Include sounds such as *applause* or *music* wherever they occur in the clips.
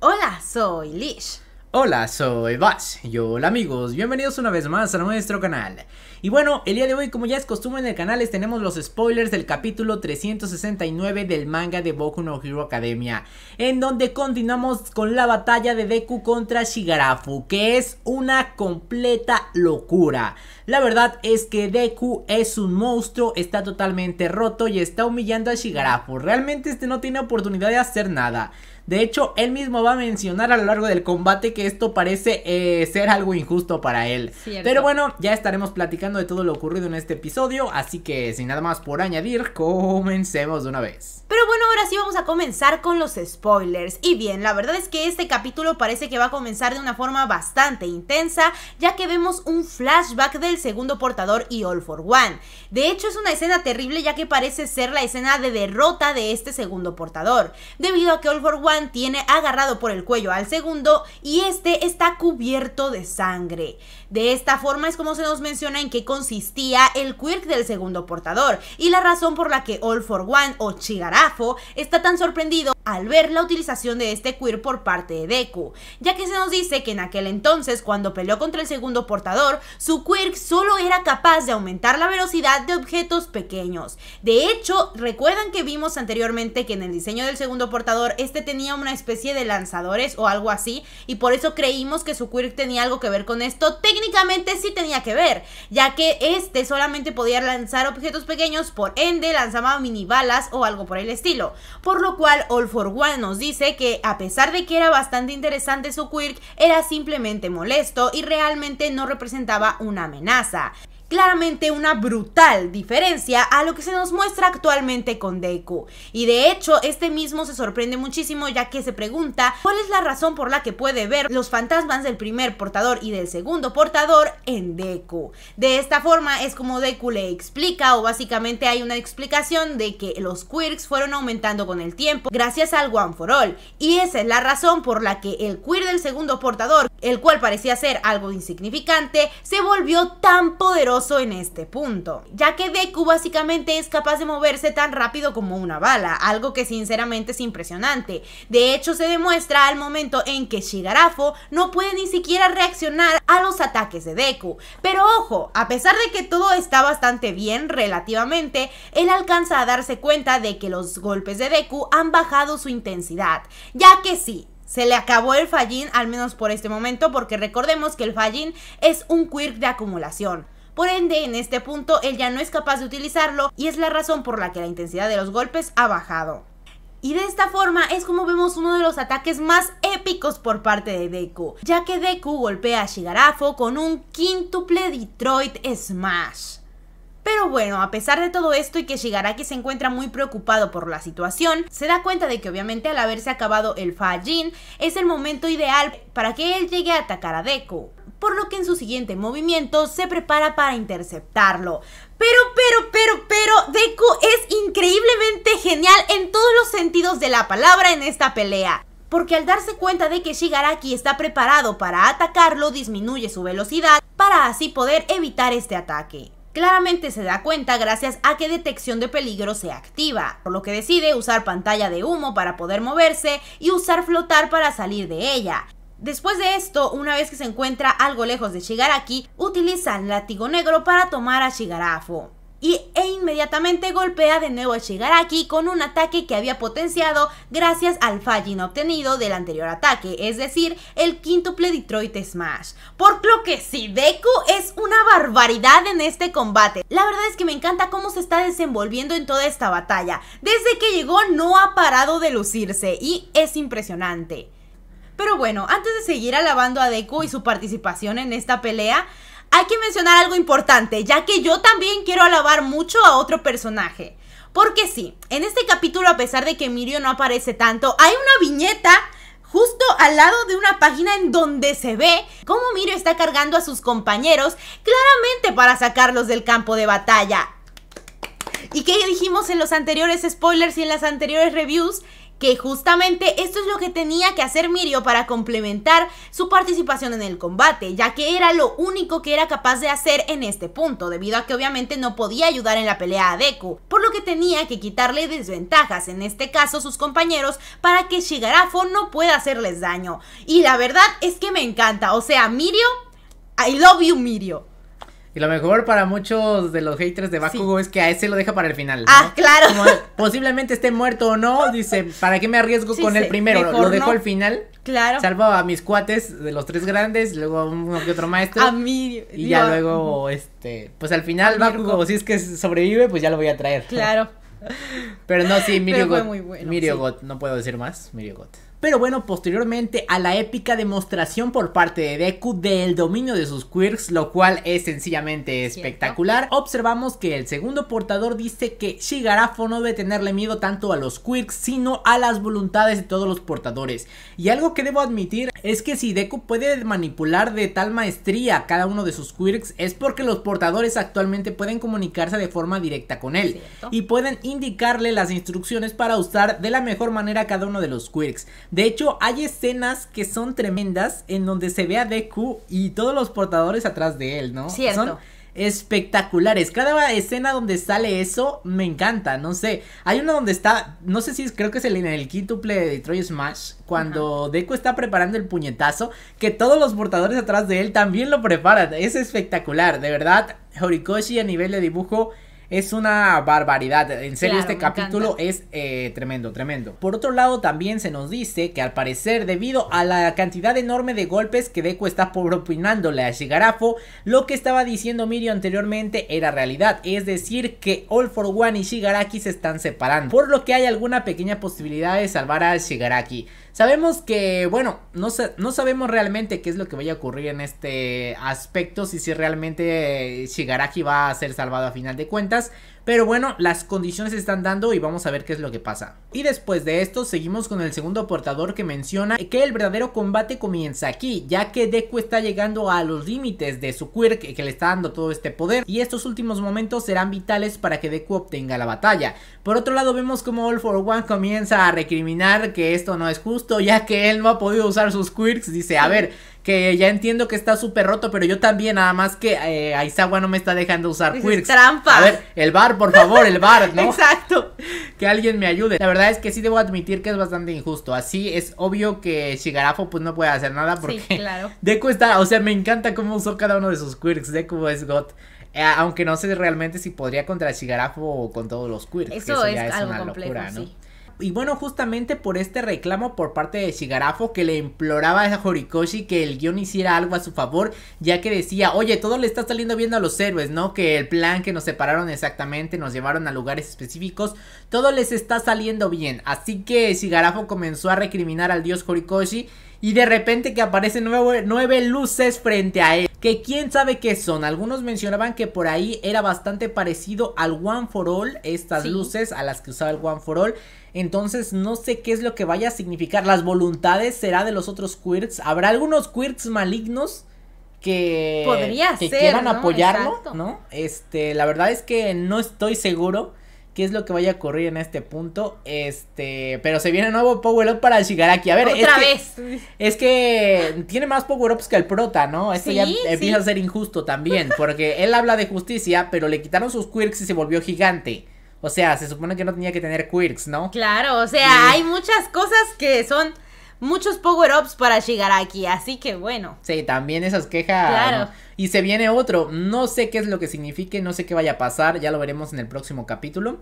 Hola, soy Lish. Hola, soy Vash, y hola amigos, bienvenidos una vez más a nuestro canal. Y bueno, el día de hoy como ya es costumbre en el canal les tenemos los spoilers del capítulo 369 del manga de Boku no Hero Academia, en donde continuamos con la batalla de Deku contra Shigarafu, que es una completa locura. La verdad es que Deku es un monstruo, está totalmente roto y está humillando a Shigarafu, realmente este no tiene oportunidad de hacer nada. De hecho, él mismo va a mencionar a lo largo del combate que esto parece eh, ser algo injusto para él. Pero bueno, ya estaremos platicando de todo lo ocurrido en este episodio, así que sin nada más por añadir, comencemos de una vez. Pero bueno, ahora sí vamos a comenzar con los spoilers. Y bien, la verdad es que este capítulo parece que va a comenzar de una forma bastante intensa, ya que vemos un flashback del segundo portador y All for One. De hecho, es una escena terrible ya que parece ser la escena de derrota de este segundo portador, debido a que All for One tiene agarrado por el cuello al segundo y este está cubierto de sangre. De esta forma es como se nos menciona en qué consistía el quirk del segundo portador y la razón por la que All for One o Chigarafo está tan sorprendido al ver la utilización de este queer por parte de Deku, ya que se nos dice que en aquel entonces, cuando peleó contra el segundo portador, su quirk solo era capaz de aumentar la velocidad de objetos pequeños. De hecho, recuerdan que vimos anteriormente que en el diseño del segundo portador, este tenía una especie de lanzadores o algo así, y por eso creímos que su quirk tenía algo que ver con esto. Técnicamente sí tenía que ver, ya que este solamente podía lanzar objetos pequeños, por ende lanzaba mini balas o algo por el estilo, por lo cual Olfo por One nos dice que a pesar de que era bastante interesante su quirk, era simplemente molesto y realmente no representaba una amenaza claramente una brutal diferencia a lo que se nos muestra actualmente con Deku. Y de hecho, este mismo se sorprende muchísimo ya que se pregunta cuál es la razón por la que puede ver los fantasmas del primer portador y del segundo portador en Deku. De esta forma es como Deku le explica o básicamente hay una explicación de que los quirks fueron aumentando con el tiempo gracias al One for All. Y esa es la razón por la que el queer del segundo portador, el cual parecía ser algo insignificante, se volvió tan poderoso en este punto, ya que Deku básicamente es capaz de moverse tan rápido como una bala, algo que sinceramente es impresionante. De hecho, se demuestra al momento en que Shigarafo no puede ni siquiera reaccionar a los ataques de Deku. Pero ojo, a pesar de que todo está bastante bien relativamente, él alcanza a darse cuenta de que los golpes de Deku han bajado su intensidad, ya que sí, se le acabó el fallín, al menos por este momento, porque recordemos que el fallin es un quirk de acumulación. Por ende, en este punto, él ya no es capaz de utilizarlo y es la razón por la que la intensidad de los golpes ha bajado. Y de esta forma es como vemos uno de los ataques más épicos por parte de Deku, ya que Deku golpea a Shigarafo con un quíntuple Detroit Smash. Pero bueno, a pesar de todo esto y que Shigaraki se encuentra muy preocupado por la situación, se da cuenta de que obviamente al haberse acabado el Fajin, es el momento ideal para que él llegue a atacar a Deku por lo que en su siguiente movimiento se prepara para interceptarlo. Pero, pero, pero, pero, Deku es increíblemente genial en todos los sentidos de la palabra en esta pelea porque al darse cuenta de que Shigaraki está preparado para atacarlo, disminuye su velocidad para así poder evitar este ataque. Claramente se da cuenta gracias a que detección de peligro se activa, por lo que decide usar pantalla de humo para poder moverse y usar flotar para salir de ella. Después de esto, una vez que se encuentra algo lejos de Shigaraki, utiliza el látigo negro para tomar a Shigarafo. Y e inmediatamente golpea de nuevo a Shigaraki con un ataque que había potenciado gracias al fallin obtenido del anterior ataque, es decir, el quíntuple Detroit Smash. Por lo que sí, Deku es una barbaridad en este combate. La verdad es que me encanta cómo se está desenvolviendo en toda esta batalla. Desde que llegó no ha parado de lucirse y es impresionante. Pero bueno, antes de seguir alabando a Deku y su participación en esta pelea, hay que mencionar algo importante, ya que yo también quiero alabar mucho a otro personaje. Porque sí, en este capítulo, a pesar de que Mirio no aparece tanto, hay una viñeta justo al lado de una página en donde se ve cómo Mirio está cargando a sus compañeros claramente para sacarlos del campo de batalla. Y que dijimos en los anteriores spoilers y en las anteriores reviews, que justamente esto es lo que tenía que hacer Mirio para complementar su participación en el combate, ya que era lo único que era capaz de hacer en este punto, debido a que obviamente no podía ayudar en la pelea a Deku, por lo que tenía que quitarle desventajas, en este caso sus compañeros, para que Shigarafo no pueda hacerles daño. Y la verdad es que me encanta, o sea, Mirio, I love you Mirio. Y lo mejor para muchos de los haters de Bakugo es que a ese lo deja para el final. Ah, ¿no? Ah, claro. posiblemente esté muerto o no, dice, ¿para qué me arriesgo con el primero? Lo dejo al final. Claro. Salvo a mis cuates de los tres grandes, luego a uno que otro maestro. A mí. Y ya luego, este, pues al final Bakugo, si es que sobrevive, pues ya lo voy a traer. Claro. Pero no, sí, Mirio Mirio no puedo decir más, Mirio pero bueno, posteriormente a la épica demostración por parte de Deku del dominio de sus quirks, lo cual es sencillamente espectacular, observamos que el segundo portador dice que Shigarafo no debe tenerle miedo tanto a los quirks, sino a las voluntades de todos los portadores. Y algo que debo admitir es que si Deku puede manipular de tal maestría cada uno de sus quirks es porque los portadores actualmente pueden comunicarse de forma directa con él y pueden indicarle las instrucciones para usar de la mejor manera cada uno de los quirks. De hecho, hay escenas que son tremendas en donde se ve a Deku y todos los portadores atrás de él, ¿no? Cierto espectaculares. Cada escena donde sale eso me encanta, no sé. Hay una donde está, no sé si es, creo que es el, en el quíntuple de Detroit Smash, cuando Deku está preparando el puñetazo, que todos los portadores atrás de él también lo preparan. Es espectacular, de verdad. Horikoshi a nivel de dibujo es una barbaridad. En serio, este capítulo es eh, tremendo, tremendo. Por otro lado, también se nos dice que al parecer, debido a la cantidad enorme de golpes que Deku está propinándole a Shigarafo, lo que estaba diciendo Mirio anteriormente era realidad. Es decir, que All for One y Shigaraki se están separando. Por lo que hay alguna pequeña posibilidad de salvar a Shigaraki. Sabemos que, bueno, no, no sabemos realmente qué es lo que vaya a ocurrir en este aspecto, si, si realmente eh, Shigaraki va a ser salvado a final de cuentas, pero bueno, las condiciones se están dando y vamos a ver qué es lo que pasa. Y después de esto, seguimos con el segundo portador que menciona que el verdadero combate comienza aquí, ya que Deku está llegando a los límites de su quirk que le está dando todo este poder y estos últimos momentos serán vitales para que Deku obtenga la batalla. Por otro lado, vemos como All for One comienza a recriminar que esto no es justo, ya que él no ha podido usar sus quirks, dice, a ver, que ya entiendo que está súper roto, pero yo también, nada más que eh, Aizawa no me está dejando usar quirks. ¡Trampa! A ver, el bar, por favor, el bar, ¿no? *laughs* Exacto. Que alguien me ayude. La verdad es que sí debo admitir que es bastante injusto. Así es obvio que Shigarafo pues no puede hacer nada porque sí, claro. *laughs* Deku está, o sea, me encanta cómo usó cada uno de sus quirks. Deku es God eh, aunque no sé realmente si podría contra Shigarafo o con todos los quirks. Eso, es, algo complejo, ¿no? Y bueno, justamente por este reclamo por parte de Shigarafo que le imploraba a Horikoshi que el guión hiciera algo a su favor, ya que decía, oye, todo le está saliendo bien a los héroes, ¿no? Que el plan que nos separaron exactamente, nos llevaron a lugares específicos, todo les está saliendo bien. Así que Shigarafo comenzó a recriminar al dios Horikoshi y de repente que aparecen nueve, luces frente a él. Que quién sabe qué son. Algunos mencionaban que por ahí era bastante parecido al One for All, estas luces a las que usaba el One for All. Entonces no sé qué es lo que vaya a significar. Las voluntades será de los otros quirts. ¿Habrá algunos quirts malignos? Que, Podría quieran apoyarlo, ¿no? Este, la verdad es que no estoy seguro qué es lo que vaya a ocurrir en este punto. Este, pero se viene nuevo Power Up para el Shigaraki. A ver, otra vez. es que tiene más Power Ups que el prota, ¿no? Esto ya empieza a ser injusto también, porque él habla de justicia, pero le quitaron sus quirks y se volvió gigante. O sea, se supone que no tenía que tener quirks, ¿no? Claro, o sea, hay muchas cosas que son muchos power-ups para llegar aquí, así que bueno. Sí, también esas quejas. Y se viene otro, no sé qué es lo que signifique, no sé qué vaya a pasar, ya lo veremos en el próximo capítulo.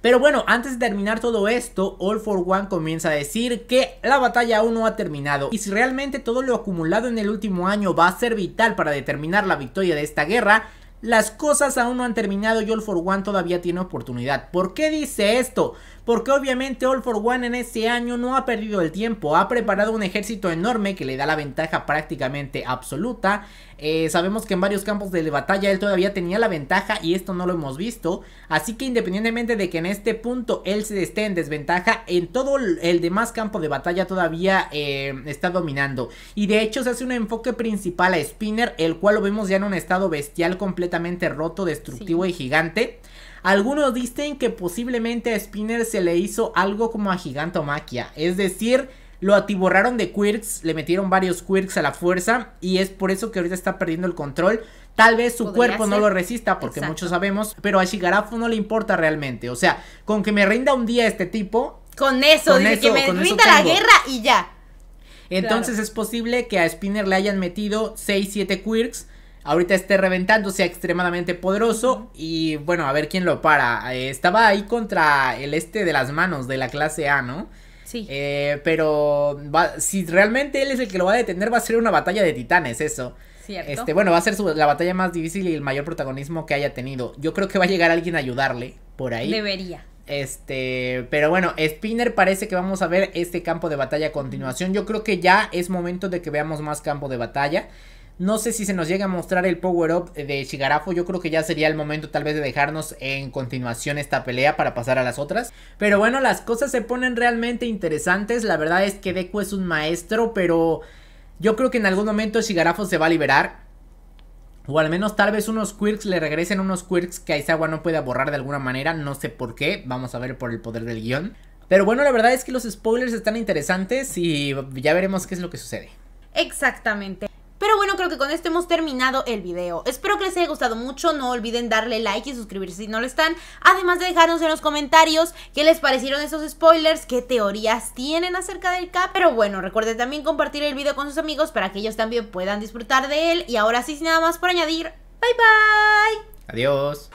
Pero bueno, antes de terminar todo esto, All for One comienza a decir que la batalla aún no ha terminado y si realmente todo lo acumulado en el último año va a ser vital para determinar la victoria de esta guerra, las cosas aún no han terminado y All for One todavía tiene oportunidad. ¿Por qué dice esto? porque obviamente All for One en este año no ha perdido el tiempo, ha preparado un ejército enorme que le da la ventaja prácticamente absoluta. Eh, sabemos que en varios campos de batalla él todavía tenía la ventaja y esto no lo hemos visto, así que independientemente de que en este punto él se esté en desventaja, en todo el demás campo de batalla todavía eh, está dominando. Y de hecho se hace un enfoque principal a Spinner, el cual lo vemos ya en un estado bestial completamente roto, destructivo y gigante. Algunos dicen que posiblemente a Spinner se le hizo algo como a Gigantomaquia, es decir, lo atiborraron de quirks, le metieron varios quirks a la fuerza y es por eso que ahorita está perdiendo el control. Tal vez su cuerpo no lo resista porque muchos sabemos, pero a Shigarafu no le importa realmente. O sea, con que me rinda un día este tipo. Con eso, dice que me rinda la guerra y ya. Entonces es posible que a Spinner le hayan metido 6, 7 quirks ahorita esté reventando, sea extremadamente poderoso y bueno, a ver quién lo para. Eh, estaba ahí contra el este de las manos de la clase A, ¿no? Sí. Eh, pero si realmente él es el que lo va a detener, va a ser una batalla de titanes, eso. Cierto. Este, bueno, va a ser su, la batalla más difícil y el mayor protagonismo que haya tenido. Yo creo que va a llegar alguien a ayudarle por ahí. Debería. Este, pero bueno, Spinner parece que vamos a ver este campo de batalla a continuación. Yo creo que ya es momento de que veamos más campo de batalla. No sé si se nos llega a mostrar el power-up de Shigarafo. Yo creo que ya sería el momento tal vez de dejarnos en continuación esta pelea para pasar a las otras. Pero bueno, las cosas se ponen realmente interesantes. La verdad es que Deku es un maestro, pero yo creo que en algún momento Shigarafo se va a liberar. O al menos tal vez unos quirks le regresen unos quirks que Aizawa no pueda borrar de alguna manera. No sé por qué. Vamos a ver por el poder del guión. Pero bueno, la verdad es que los spoilers están interesantes y ya veremos qué es lo que sucede. Exactamente. Pero bueno, creo que con esto hemos terminado el video. Espero que les haya gustado mucho. No olviden darle like y suscribirse si no lo están. Además de dejarnos en los comentarios qué les parecieron esos spoilers, qué teorías tienen acerca del Cap. Pero bueno, recuerden también compartir el video con sus amigos para que ellos también puedan disfrutar de él. Y ahora sí, sin nada más por añadir, bye bye. Adiós.